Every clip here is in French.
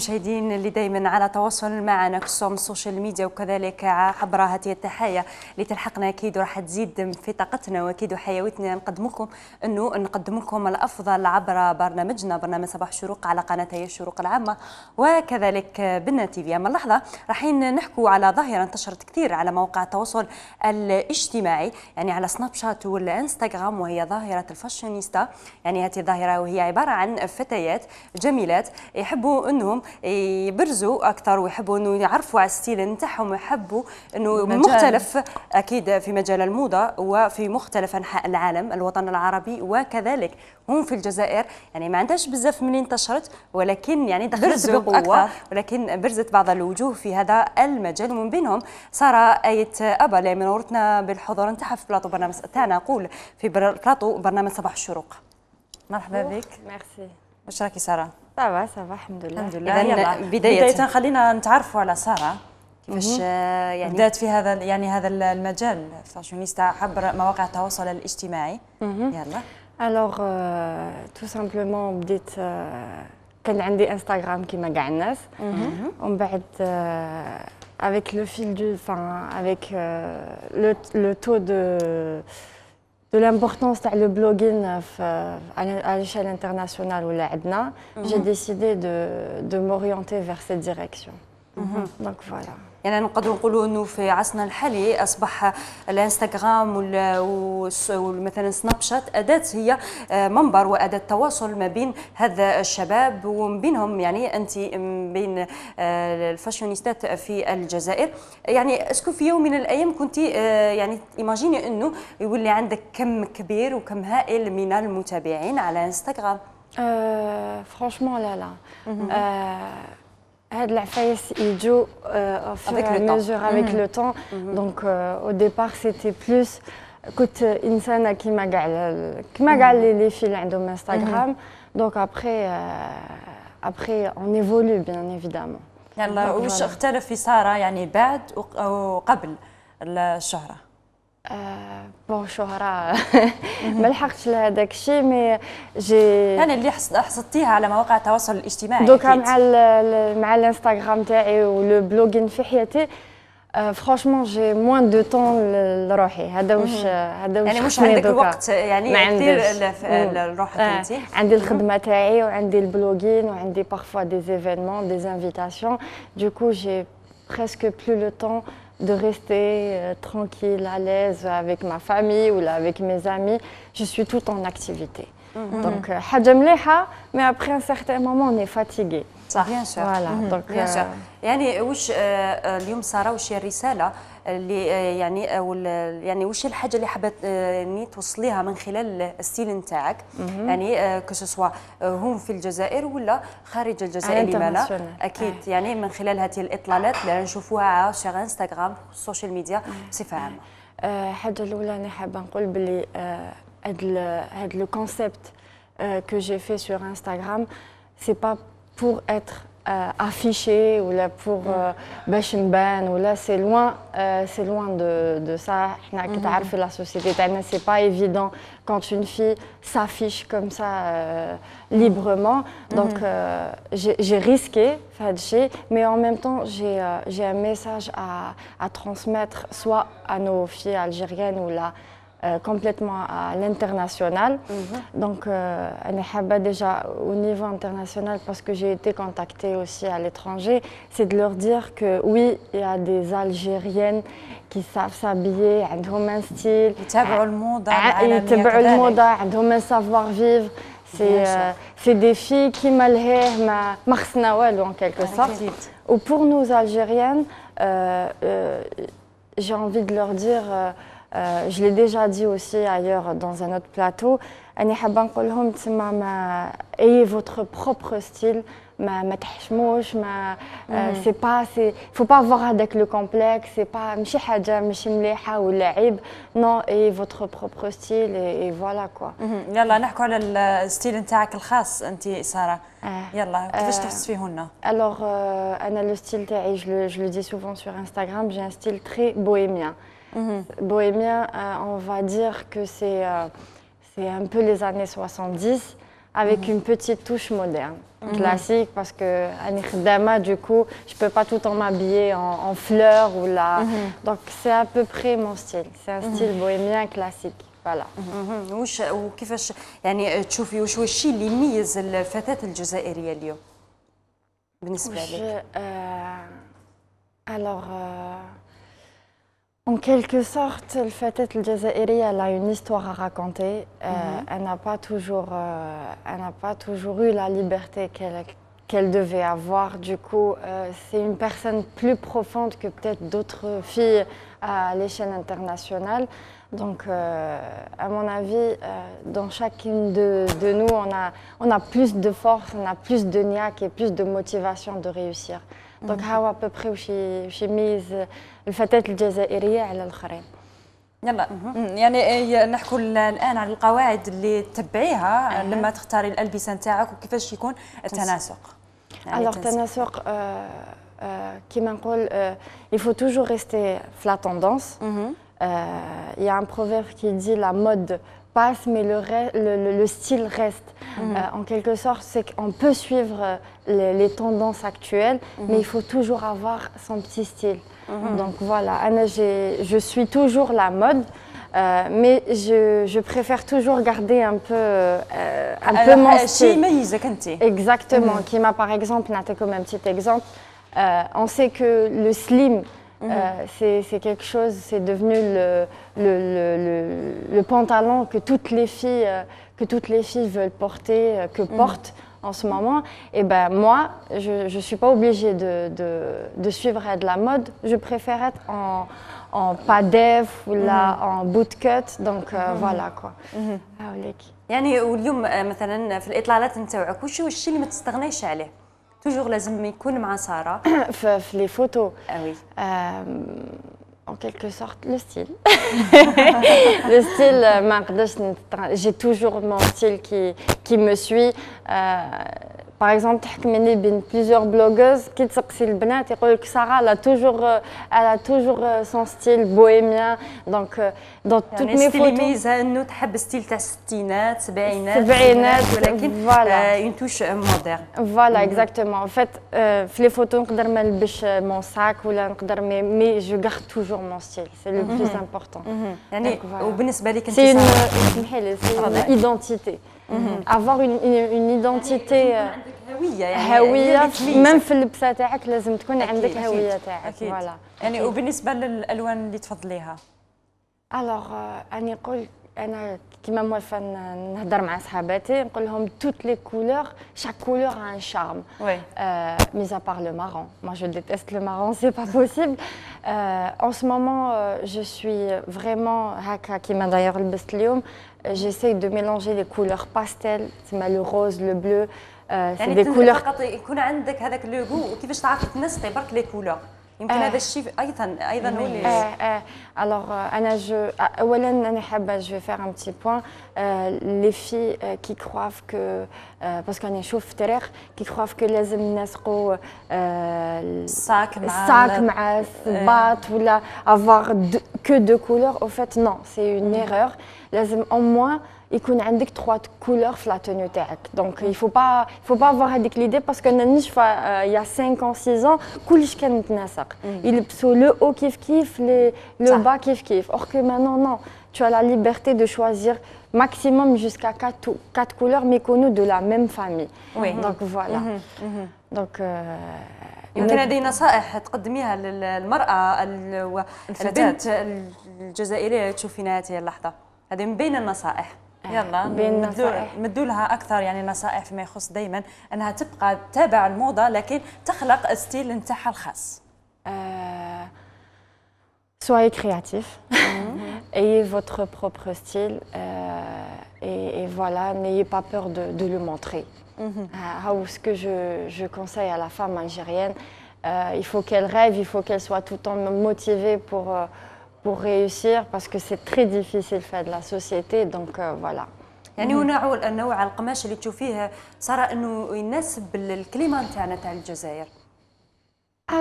المشاهدين اللي دائما على تواصل معنا كسوم السوشيال ميديا وكذلك عبر هذه التحايا اللي تلحقنا اكيد وراح تزيد في طاقتنا واكيد وحيويتنا نقدم لكم انه نقدم لكم الافضل عبر برنامجنا برنامج صباح الشروق على قناه الشروق العامه وكذلك بنا تي في اما اللحظه راحين نحكوا على ظاهره انتشرت كثير على مواقع التواصل الاجتماعي يعني على سناب شات والانستغرام وهي ظاهره الفاشينيستا يعني هذه الظاهره وهي عباره عن فتيات جميلات يحبوا انهم يبرزوا اكثر ويحبوا انه يعرفوا على الستيل نتاعهم ويحبوا انه مختلف اكيد في مجال الموضه وفي مختلف انحاء العالم الوطن العربي وكذلك هم في الجزائر يعني ما عندهاش بزاف من انتشرت ولكن يعني دخلت بقوه ولكن برزت بعض الوجوه في هذا المجال ومن بينهم ساره ايه ابا اللي منورتنا بالحضور نتاعها في بلاطو برنامج تاعنا نقول في بلاطو برنامج صباح الشروق مرحبا بك ميرسي واش راكي ساره سافا سافا الحمد لله الحمد لله بداية بداية خلينا نتعرفوا على سارة كيفاش يعني بدات في هذا يعني هذا المجال فاشونيستا عبر مواقع التواصل الاجتماعي يلا الوغ تو سامبلومون بديت كان عندي انستغرام كيما كاع الناس ومن بعد avec le fil du enfin avec euh, le le taux de de l'importance du blogging euh, euh, à l'échelle internationale ou où j'ai mhm. décidé de, m'orienter vers cette direction. Mhm. Donc voilà. يعني نقدروا نقولوا انه في عصرنا الحالي اصبح الانستغرام ومثلا سناب شات اداه هي آه، منبر واداه تواصل ما بين هذا الشباب ومن بينهم يعني انت بين آه، الفاشونيستات في الجزائر يعني اسكو في يوم من الايام كنت آه، يعني ايماجيني انه يولي عندك كم كبير وكم هائل من المتابعين على انستغرام آه، فرانشمون لا لا آه I ah, de la face euh, avec et à mesure, avec mmh. le temps. Mmh. Donc euh, au départ, c'était plus. كنت انسانه qui كاع كيما كاع les filles Instagram. Mmh. Donc après euh, après on évolue bien évidemment يعني بون شهرة ما لحقتش لهذاك الشيء مي جي انا اللي حصدتيها على مواقع التواصل الاجتماعي دوكا مع ال مع الانستغرام تاعي ولو بلوغين في حياتي آه فرانشمون جي موان دو طون لروحي هذا واش هذا يعني واش يعني مش عندك الوقت يعني كثير لروحك آه. انت عندي الخدمه تاعي وعندي البلوغين وعندي بارفوا دي زيفينمون دي انفيتاسيون دوكو جي presque بلو le temps de rester euh, tranquille, à l'aise avec ma famille ou là, avec mes amis. Je suis tout en activité. Mhm. Donc, euh, mais après un certain moment, on est fatigué. ça rien سور بيان je, يعني واش sara اللي آه، يعني او آه، يعني وش الحاجه اللي حابه يعني توصليها من خلال السيل نتاعك يعني كسوا هم في الجزائر ولا خارج الجزائر لماذا اكيد يعني من خلال هذه الاطلالات اللي نشوفوها على انستغرام السوشيال ميديا بصفه عامه الحاجه الاولى انا حابه نقول بلي هذا هذا لو كونسيبت que j'ai fait sur Instagram, c'est pas pour être Euh, affiché ou là pour mm. euh, ban ben, ou là c'est loin euh, c'est loin de ça mm-hmm. la société c'est pas évident quand une fille s'affiche comme ça librement mm-hmm. donc j'ai risqué mais en même temps j'ai un message à à transmettre soit à nos filles algériennes ou là euh, complètement à l'international. Mhm. Donc, euh, est déjà au niveau international, parce que j'ai été contactée aussi à l'étranger, c'est de leur dire que oui, il y a des Algériennes qui savent s'habiller, elles ont un style. le monde, elles ont un savoir-vivre. C'est des filles qui malhèrent ma en quelque sorte. Ou pour nous Algériennes, euh, euh, j'ai envie de leur dire euh, je l'ai déjà dit aussi ailleurs dans un autre plateau, ayez votre propre style. Ma tachmouche, ma. Euh, mhm. C'est pas. Il faut pas voir avec le complexe, c'est pas. M'chihadja, m'chimleha ou la'ib. Non, et votre propre style, et, voilà quoi. Mhm. Yalla, n'a quoi le style intaak le khas, anti Sarah ah. Yalla, qu'est-ce que tu fais hunna Alors, euh, le style je le, je le dis souvent sur Instagram, j'ai un style très bohémien. Mhm. Bohémien, euh, on va dire que c'est euh, un peu les années 70 avec mhm. une petite touche moderne, mhm. classique, parce que Dama, du coup, je ne peux pas tout en m'habiller en, fleurs ou là. Donc, c'est à peu près mon style. C'est un style bohémien classique. فوالا يعني اللي يميز اليوم Alors... Euh, en quelque sorte, le fait le Jazairi, elle a une histoire à raconter. Euh, mhm. elle n'a pas toujours, euh, pas toujours eu la liberté qu'elle devait avoir. Du coup, euh, c'est une personne plus profonde que peut-être d'autres filles à l'échelle internationale. Donc, à mon avis, dans chacune de, nous, on a, on a plus de force, on a plus de niaque et plus de motivation de réussir. دونك هاو ببخي وشي وشي يميز الفتاه الجزائريه على الاخرين يلا يعني إيه، نحكوا الان على القواعد اللي تتبعيها لما تختاري الالبسه نتاعك وكيفاش يكون التناسق الوغ يعني التناسق آه، آه، كيما نقول يفو توجور ريستي في لا آه، توندونس il y a un proverbe qui dit la mode passe mais le, le, le, le style reste. Mm. Euh, en quelque sorte, c'est qu'on peut suivre euh, les, tendances actuelles, mm-hmm. mais il faut toujours avoir son petit style. Mm-hmm. Donc voilà, Anna, je suis toujours la mode. Euh, mais je, préfère toujours garder un peu, un peu mon style. Exactement. Qui mm-hmm. m'a par exemple, comme un petit exemple, on sait que le slim, Mmh. Euh, c'est quelque chose, c'est devenu le, le, le, le, pantalon que toutes les filles, euh, que toutes les filles veulent porter, euh, que mm. portent en ce moment. Et ben moi, je ne suis pas obligée de, de, de, suivre de la mode. Je préfère être en, en pas ou là mm-hmm. en bootcut. Donc euh, mm-hmm. voilà quoi. Mm-hmm. Ah, يعني واليوم مثلا في الاطلالات نتاعك وش الشيء اللي ما تستغناش عليه toujours لازم يكون مع سارة في لي فوتو en quelque sorte le style. le style, euh, j'ai toujours mon style qui, qui me suit. Euh, par exemple, plusieurs blogueuses qui t'aiment que Sarah a toujours, euh, a toujours euh, son style bohémien. Donc, euh, dans toutes mes photos. Style tu toujours le style tassinette, 70, Sebainette, voilà. Une touche moderne. Voilà, mhm. exactement. En fait, les photos, je peux mettre mon sac ou mais mais je garde toujours mon style. C'est le mhm. plus important. Mhm. C'est une ah, identité. Mhm. avoir une identité, une identité, euh, même dans les vêtements, il faut avoir une identité. Et pour les couleurs que vous préférez Alors, je dirais, comme je parle avec mes collègues, toutes les couleurs, chaque couleur a un charme. Euh, à part le marron, moi je déteste le marron, ce n'est pas possible. Euh, en ce moment, euh, je suis vraiment Haka qui m'a d'ailleurs le bestium. Euh, J'essaie de mélanger les couleurs pastel, c'est le rose, le bleu. les des couleurs. Quand le les couleurs يمكن آه. هذا الشيء ايضا ايضا هو اللي اه اه الوغ انا جو اولا انا حابه جو فيغ ان بتي بوان لي في كي كخواف كو باسكو انا نشوف في التاريخ كي كخواف كو لازم نسقوا الساك مع الساك مع الصباط ولا افوار كو دو كولور او فات نو سي اون ايرور لازم او موان يكون عندك تخوا كولور في لا تونيو تاعك دونك يفو با يفو با افوار هذيك ليدي باسكو انا نشفى يا 5 ans 6 ans كلش كان متناسق يلبسوا لو او كيف كيف لو با كيف كيف اور كو مانون نو tu as la liberté de choisir maximum jusqu'à quatre, quatre, couleurs, mais connues de la même famille. Oui. Donc voilà. Mm -hmm. Donc. Euh, يمكن هذه نصائح تقدميها للمرأة والفتاة الجزائرية تشوفينها هذه اللحظة هذه من بين النصائح يلا مدوا لها اكثر يعني نصائح فيما يخص دائما انها تبقى تابع الموضه لكن تخلق ستيل نتاعها الخاص أه... Soyez créatif ayez votre propre style euh, et, et, voilà n'ayez pas peur de, de le montrer. Euh, ce que je, je, conseille à la femme algérienne, euh, il faut qu'elle rêve, il faut qu'elle soit tout le temps motivée pour pour réussir parce que c'est très difficile fait de la société donc euh, voilà يعني mm. نوع القماش اللي تشوفيه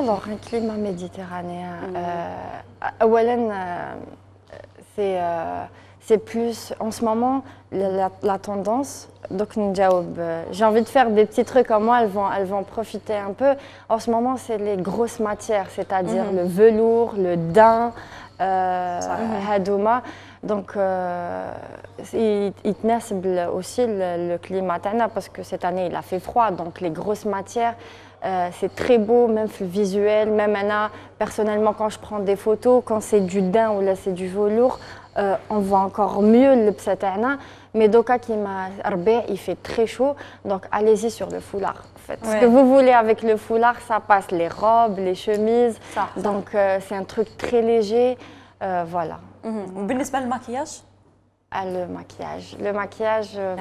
Alors, un climat méditerranéen, mm. euh, euh, c'est euh, c'est plus en ce moment la, tendance. Donc j'ai envie de faire des petits trucs comme moi, elles vont, elles vont profiter un peu. En ce moment, c'est les grosses matières, c'est-à-dire mm. le velours, le daim, euh, donc, euh, il يتناسب aussi le climat parce que cette année il a fait froid donc les grosses matières euh, c'est très beau, même visuel, même Anna, personnellement quand je prends des photos, quand c'est du daim ou là c'est du velours, on voit encore mieux le psatana. Mais Doka qui m'a il fait très chaud, donc allez-y sur le foulard. Ce que vous voulez avec le foulard, ça passe, les robes, les chemises. Donc euh, c'est un truc très léger, euh, voilà. Mhm. maquillage... pas ah, المكياج le maquillage? le maquillage euh,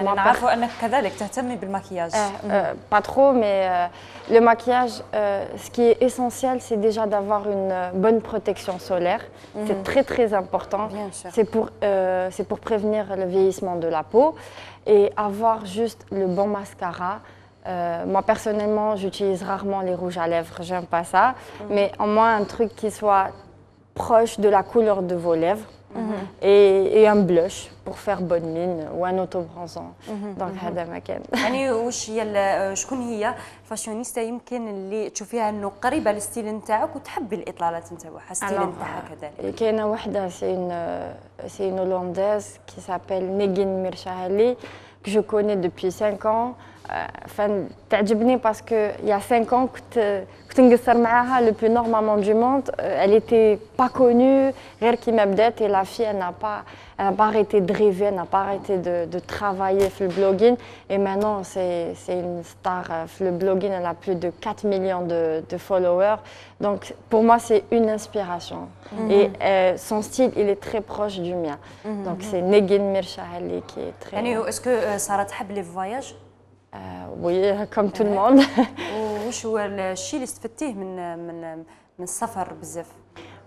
كذلك maquillage euh, maquillage. Mhm. Pas trop, mais le maquillage, ce qui est essentiel c'est déjà d'avoir une bonne protection solaire mhm. c'est très très important c'est pour c'est pour prévenir le vieillissement de la peau et avoir juste le bon mascara euh, moi personnellement, j'utilise rarement les rouges à lèvres, j'aime pas ça. Mm. Mais au moins un truc qui soit proche de la couleur de vos lèvres mm-hmm. et, un blush pour faire bonne mine ou un auto-bronzant. Donc, هذا ما يعني هي qui s'appelle Negin Mirchahali que je connais depuis 5 ans. Euh, parce parce il y a cinq ans كنت كنت نقصر معاها plus بلو normalement du monde, euh, elle était pas connue et la fille elle n'a pas pas arrêté de rêver elle n'a pas arrêté de de travailler le blogging. et maintenant c'est une star euh, le blogging. elle a plus de 4 millions de followers donc pour moi c'est une inspiration mm-hmm. et son style il est très proche du mien mm-hmm. donc c'est Negin mircha qui est très est-ce que Sarah les voyages euh, oui comme tout le euh, monde oh,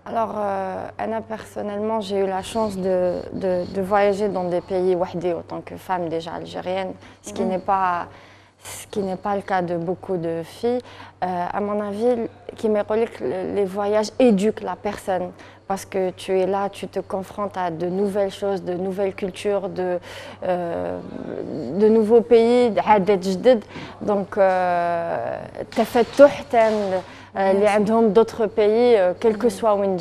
Alors, euh, personnellement, j'ai eu la chance de, voyager dans des pays en tant que femme déjà algérienne, ce qui mhm. n'est pas ce qui n'est pas le cas de beaucoup de filles. Euh, à mon avis, qui me que les voyages éduquent la personne parce que tu es là, tu te confrontes à de nouvelles choses, de nouvelles cultures, de, euh, de nouveaux pays, donc euh, tu as fait tout euh, les عندهم d'autres pays euh, quel que mhm. soit où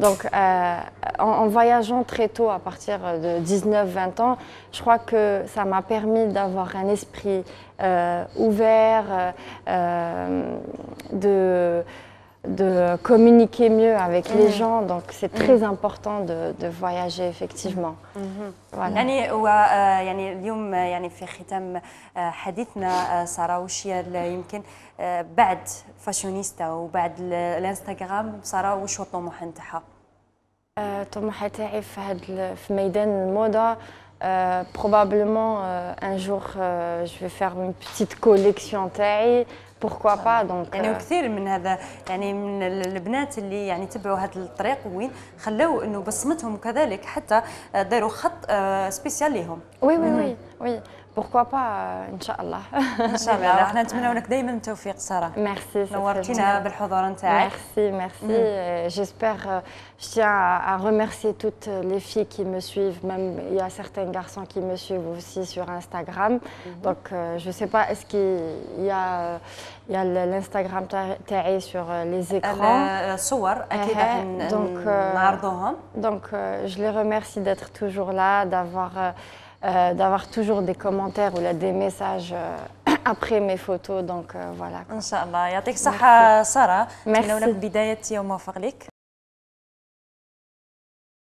donc euh, en, voyageant très tôt à partir de 19 20 ans je crois que ça m'a permis d'avoir un esprit ouvert de de communiquer mieux avec les mm. gens. Donc, c'est très mm. important de, de, voyager effectivement. Mm. Mm-hmm. voilà. بعد فاشونيستا وبعد الانستغرام وش نتاعها؟ تاعي في في probablement un jour je vais faire une petite collection taille بوركوا با دونك يعني euh, كثير من هذا يعني من البنات اللي يعني تبعوا هذا الطريق وين خلاو انه بصمتهم كذلك حتى آه، داروا خط آه، سبيسيال لهم وي وي وي oui pourquoi pas euh, inshallah. merci الله ان Merci mm. euh, euh, je tiens à remercier toutes les filles qui me suivent même il y a certains garçons qui me suivent aussi sur Instagram mm-hmm. donc je je sais pas est-ce qu'il y a il l'Instagram sur les écrans les a uh-huh. donc je les remercie d'être toujours là d'avoir euh, d'avoir toujours des commentaires ou là, des messages euh, après mes photos donc euh, voilà. ان